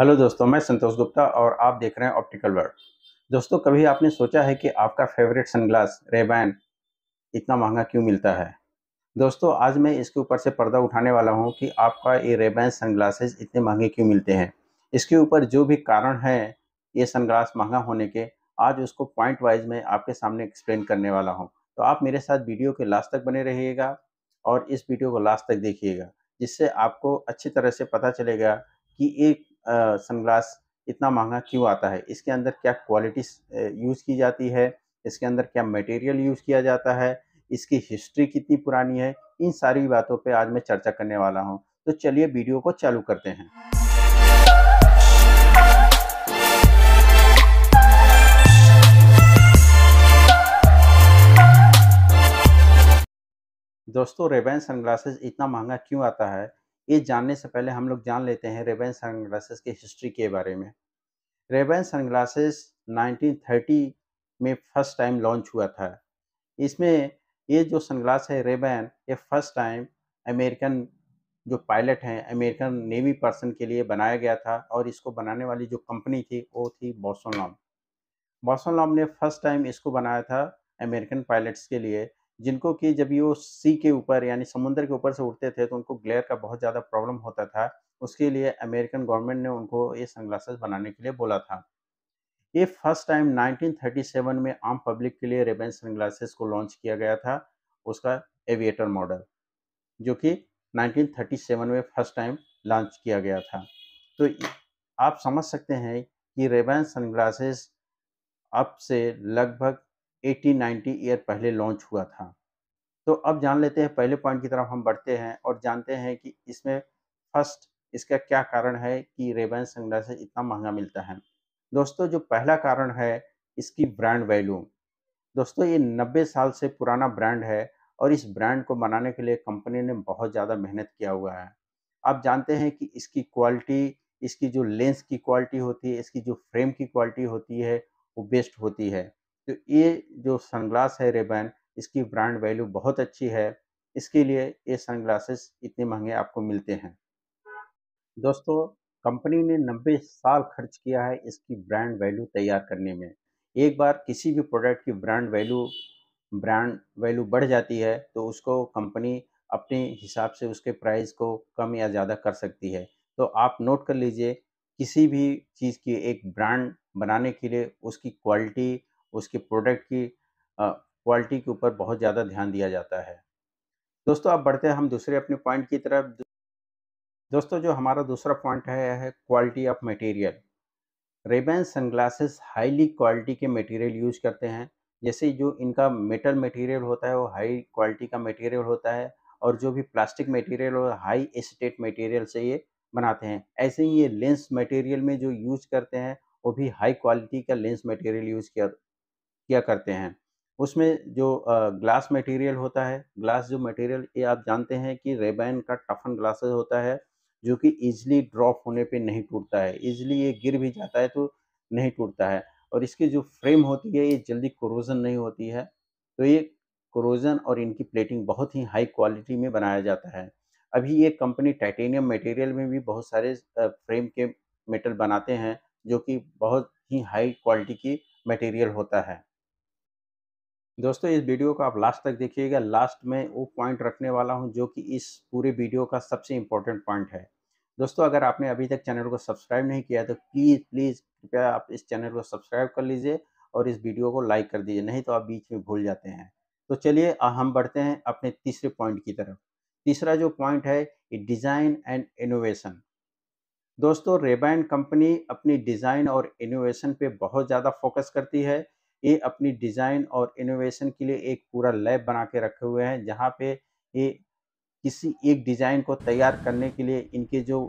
hello दोस्तों मैं संतोष गुप्ता और आप देख रहे हैं ऑप्टिकल वर्ल्ड दोस्तों कभी आपने सोचा है कि आपका फेवरेट सनग्लास रेबैन इतना महंगा क्यों मिलता है दोस्तों आज मैं इसके ऊपर से पर्दा उठाने वाला हूं कि आपका ये रेबैन सनग्लासेस इतने महंगे क्यों मिलते हैं इसके ऊपर जो भी कारण है ये सनग्लास महंगा होने के आज उसको पॉइंट वाइज में आपके सामने एक्सप्लेन करने वाला हूँ तो आप मेरे साथ वीडियो के लास्ट तक बने रहिएगा और इस वीडियो को लास्ट तक देखिएगा जिससे आपको अच्छी तरह से पता चलेगा कि एक सनग्लास इतना महंगा क्यों आता है इसके अंदर क्या क्वालिटी यूज़ की जाती है इसके अंदर क्या मटेरियल यूज़ किया जाता है इसकी हिस्ट्री कितनी पुरानी है इन सारी बातों पे आज मैं चर्चा करने वाला हूँ तो चलिए वीडियो को चालू करते हैं दोस्तों रेबैन सनग्लासेस इतना महंगा क्यों आता है ये जानने से पहले हम लोग जान लेते हैं रेबेन सनग्लासेस की हिस्ट्री के बारे में रेबेन सनग्लासेस 1930 में फर्स्ट टाइम लॉन्च हुआ था इसमें ये जो सनग्लास है रेबैन ये फर्स्ट टाइम अमेरिकन जो पायलट हैं अमेरिकन नेवी पर्सन के लिए बनाया गया था और इसको बनाने वाली जो कंपनी थी वो थी बॉसोलॉम लॉम लॉम ने फर्स्ट टाइम इसको बनाया था अमेरिकन पायलट्स के लिए जिनको कि जब ये सी के ऊपर यानी समुद्र के ऊपर से उठते थे तो उनको ग्लेयर का बहुत ज़्यादा प्रॉब्लम होता था उसके लिए अमेरिकन गवर्नमेंट ने उनको ये सनग्लासेस बनाने के लिए बोला था ये फर्स्ट टाइम 1937 में आम पब्लिक के लिए रेबेन सनग्लासेस को लॉन्च किया गया था उसका एविएटर मॉडल जो कि 1937 में फर्स्ट टाइम लॉन्च किया गया था तो आप समझ सकते हैं कि रेबेन सनग्लासेस अब से लगभग एट्टी नाइन्टी ईयर पहले लॉन्च हुआ था तो अब जान लेते हैं पहले पॉइंट की तरफ हम बढ़ते हैं और जानते हैं कि इसमें फर्स्ट इसका क्या कारण है कि रेबन संग्लासेस इतना महंगा मिलता है दोस्तों जो पहला कारण है इसकी ब्रांड वैल्यू दोस्तों ये नब्बे साल से पुराना ब्रांड है और इस ब्रांड को बनाने के लिए कंपनी ने बहुत ज़्यादा मेहनत किया हुआ है आप जानते हैं कि इसकी क्वालिटी इसकी जो लेंस की क्वालिटी होती है इसकी जो फ्रेम की क्वालिटी होती है वो बेस्ट होती है तो ये जो सनग्लास है रेबैन इसकी ब्रांड वैल्यू बहुत अच्छी है इसके लिए ये सनग्लासेस इतने महंगे आपको मिलते हैं दोस्तों कंपनी ने नब्बे साल खर्च किया है इसकी ब्रांड वैल्यू तैयार करने में एक बार किसी भी प्रोडक्ट की ब्रांड वैल्यू ब्रांड वैल्यू बढ़ जाती है तो उसको कंपनी अपने हिसाब से उसके प्राइस को कम या ज़्यादा कर सकती है तो आप नोट कर लीजिए किसी भी चीज़ की एक ब्रांड बनाने के लिए उसकी क्वालिटी उसके प्रोडक्ट की क्वालिटी के ऊपर बहुत ज़्यादा ध्यान दिया जाता है दोस्तों अब बढ़ते हैं हम दूसरे अपने पॉइंट की तरफ दोस्तों जो हमारा दूसरा पॉइंट है है quality of material Ray Ban sunglasses highly quality के मटेरियल यूज करते हैं जैसे जो इनका मेटल मटेरियल होता है वो हाई क्वालिटी का मटेरियल होता है और जो भी प्लास्टिक मटेरियल और हाई एस्टेट मटेरियल से ये बनाते हैं ऐसे ही ये लेंस मटेरियल में जो यूज करते हैं वो भी हाई क्वालिटी का लेंस मटेरियल यूज किया करते हैं उसमें जो ग्लास मटेरियल होता है ग्लास जो मटेरियल ये आप जानते हैं कि रेबैन का टफन ग्लासेस होता है जो कि ईजिली ड्रॉप होने पे नहीं टूटता है ईजिली ये गिर भी जाता है तो नहीं टूटता है और इसकी जो फ्रेम होती है ये जल्दी क्रोजन नहीं होती है तो ये क्रोजन और इनकी प्लेटिंग बहुत ही हाई क्वालिटी में बनाया जाता है अभी ये कंपनी टाइटेनियम मटेरियल में भी बहुत सारे फ्रेम के मेटल बनाते हैं जो कि बहुत ही हाई क्वालिटी की मटेरियल होता है दोस्तों इस वीडियो को आप लास्ट तक देखिएगा लास्ट में वो पॉइंट रखने वाला हूँ जो कि इस पूरे वीडियो का सबसे इम्पोर्टेंट पॉइंट है दोस्तों अगर आपने अभी तक चैनल को सब्सक्राइब नहीं किया तो प्लीज़ प्लीज़ कृपया आप इस चैनल को सब्सक्राइब कर लीजिए और इस वीडियो को लाइक कर दीजिए नहीं तो आप बीच में भूल जाते हैं तो चलिए हम बढ़ते हैं अपने तीसरे पॉइंट की तरफ तीसरा जो पॉइंट है डिज़ाइन एंड इनोवेशन दोस्तों रेबाइन कंपनी अपनी डिज़ाइन और इनोवेशन पे बहुत ज़्यादा फोकस करती है ये अपनी डिज़ाइन और इनोवेशन के लिए एक पूरा लैब बना के रखे हुए हैं जहाँ पे ये किसी एक डिज़ाइन को तैयार करने के लिए इनके जो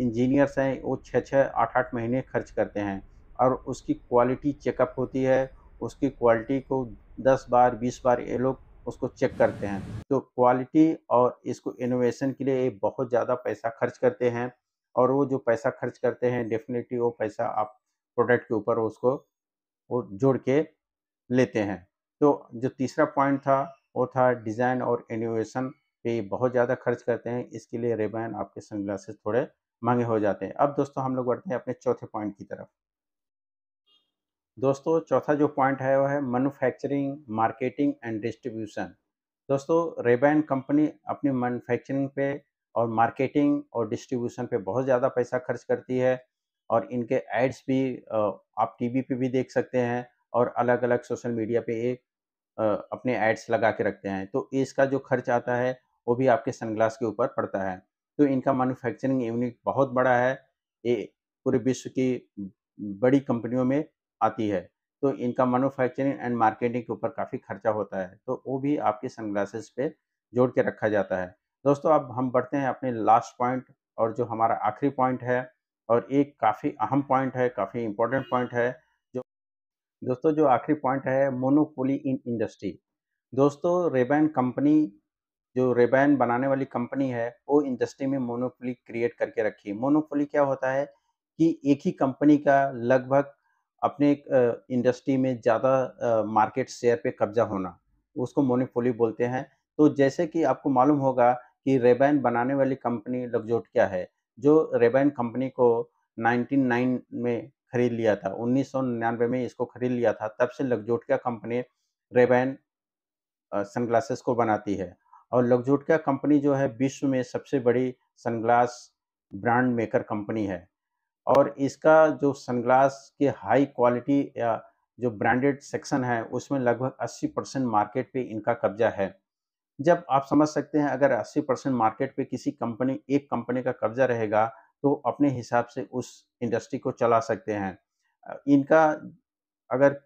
इंजीनियर्स हैं वो छः छः आठ आठ महीने खर्च करते हैं और उसकी क्वालिटी चेकअप होती है उसकी क्वालिटी को दस बार बीस बार ये लोग उसको चेक करते हैं तो क्वालिटी और इसको इनोवेशन के लिए ये बहुत ज़्यादा पैसा खर्च करते हैं और वो जो पैसा खर्च करते हैं डेफिनेटली वो पैसा आप प्रोडक्ट के ऊपर उसको वो जोड़ के लेते हैं तो जो तीसरा पॉइंट था वो था डिज़ाइन और इनोवेशन पे बहुत ज़्यादा खर्च करते हैं इसके लिए रेबैन आपके सनग्लासेस थोड़े महंगे हो जाते हैं अब दोस्तों हम लोग बढ़ते हैं अपने चौथे पॉइंट की तरफ दोस्तों चौथा जो पॉइंट है वह है मैनुफैक्चरिंग मार्केटिंग एंड डिस्ट्रीब्यूशन दोस्तों रेबैन कंपनी अपनी मैनुफैक्चरिंग पे और मार्केटिंग और डिस्ट्रीब्यूशन पे बहुत ज़्यादा पैसा खर्च करती है और इनके एड्स भी आप टीवी पे भी देख सकते हैं और अलग अलग सोशल मीडिया पे ये अपने एड्स लगा के रखते हैं तो इसका जो खर्च आता है वो भी आपके सनग्लास के ऊपर पड़ता है तो इनका मैन्युफैक्चरिंग यूनिट बहुत बड़ा है ये पूरे विश्व की बड़ी कंपनियों में आती है तो इनका मैनुफैक्चरिंग एंड मार्केटिंग के ऊपर काफ़ी खर्चा होता है तो वो भी आपके सनग्लासेस पे जोड़ के रखा जाता है दोस्तों अब हम बढ़ते हैं अपने लास्ट पॉइंट और जो हमारा आखिरी पॉइंट है और एक काफ़ी अहम पॉइंट है काफ़ी इम्पोर्टेंट पॉइंट है जो दोस्तों जो आखिरी पॉइंट है मोनोपोली इन इंडस्ट्री दोस्तों रेबैन कंपनी जो रेबैन बनाने वाली कंपनी है वो इंडस्ट्री में मोनोपोली क्रिएट करके रखी है मोनोपोली क्या होता है कि एक ही कंपनी का लगभग अपने इंडस्ट्री में ज़्यादा मार्केट शेयर पे कब्जा होना उसको मोनोपोली बोलते हैं तो जैसे कि आपको मालूम होगा कि रेबैन बनाने वाली कंपनी लगजोट क्या है जो रेबैन कंपनी को 1909 में खरीद लिया था 1999 में इसको खरीद लिया था तब से लगजोटिया कंपनी रेबैन सनग्लासेस को बनाती है और लगजोटिया कंपनी जो है विश्व में सबसे बड़ी सनग्लास ब्रांड मेकर कंपनी है और इसका जो सनग्लास के हाई क्वालिटी या जो ब्रांडेड सेक्शन है उसमें लगभग 80 परसेंट मार्केट पे इनका कब्जा है जब आप समझ सकते हैं अगर 80 परसेंट मार्केट पे किसी कंपनी एक कंपनी का कब्जा रहेगा तो अपने हिसाब से उस इंडस्ट्री को चला सकते हैं इनका अगर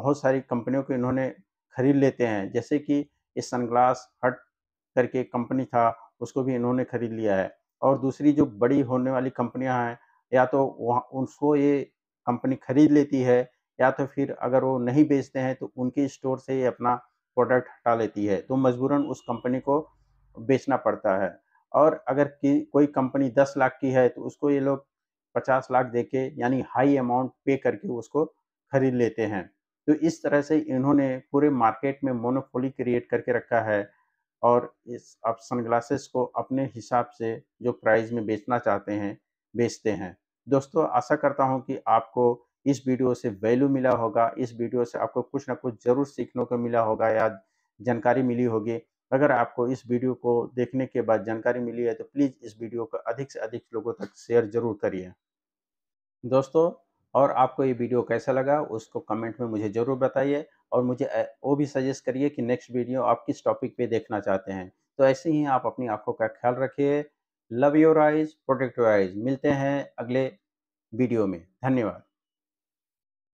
बहुत सारी कंपनियों को इन्होंने खरीद लेते हैं जैसे कि ये सनग्लास हट करके कंपनी था उसको भी इन्होंने खरीद लिया है और दूसरी जो बड़ी होने वाली कंपनियां हैं या तो वहाँ उनको ये कंपनी खरीद लेती है या तो फिर अगर वो नहीं बेचते हैं तो उनके स्टोर से ये अपना प्रोडक्ट हटा लेती है तो मजबूरन उस कंपनी को बेचना पड़ता है और अगर कोई कंपनी दस लाख की है तो उसको ये लोग पचास लाख दे के यानी हाई अमाउंट पे करके उसको खरीद लेते हैं तो इस तरह से इन्होंने पूरे मार्केट में मोनोपोली क्रिएट करके रखा है और इस आप सनग्लासेस को अपने हिसाब से जो प्राइस में बेचना चाहते हैं बेचते हैं दोस्तों आशा करता हूं कि आपको इस वीडियो से वैल्यू मिला होगा इस वीडियो से आपको कुछ ना कुछ जरूर सीखने को मिला होगा या जानकारी मिली होगी अगर आपको इस वीडियो को देखने के बाद जानकारी मिली है तो प्लीज़ इस वीडियो को अधिक से अधिक लोगों तक शेयर जरूर करिए दोस्तों और आपको ये वीडियो कैसा लगा उसको कमेंट में मुझे ज़रूर बताइए और मुझे वो भी सजेस्ट करिए कि नेक्स्ट वीडियो आप किस टॉपिक पे देखना चाहते हैं तो ऐसे ही आप अपनी आंखों का ख्याल रखिए love your eyes protect your eyes मिलते हैं अगले वीडियो में धन्यवाद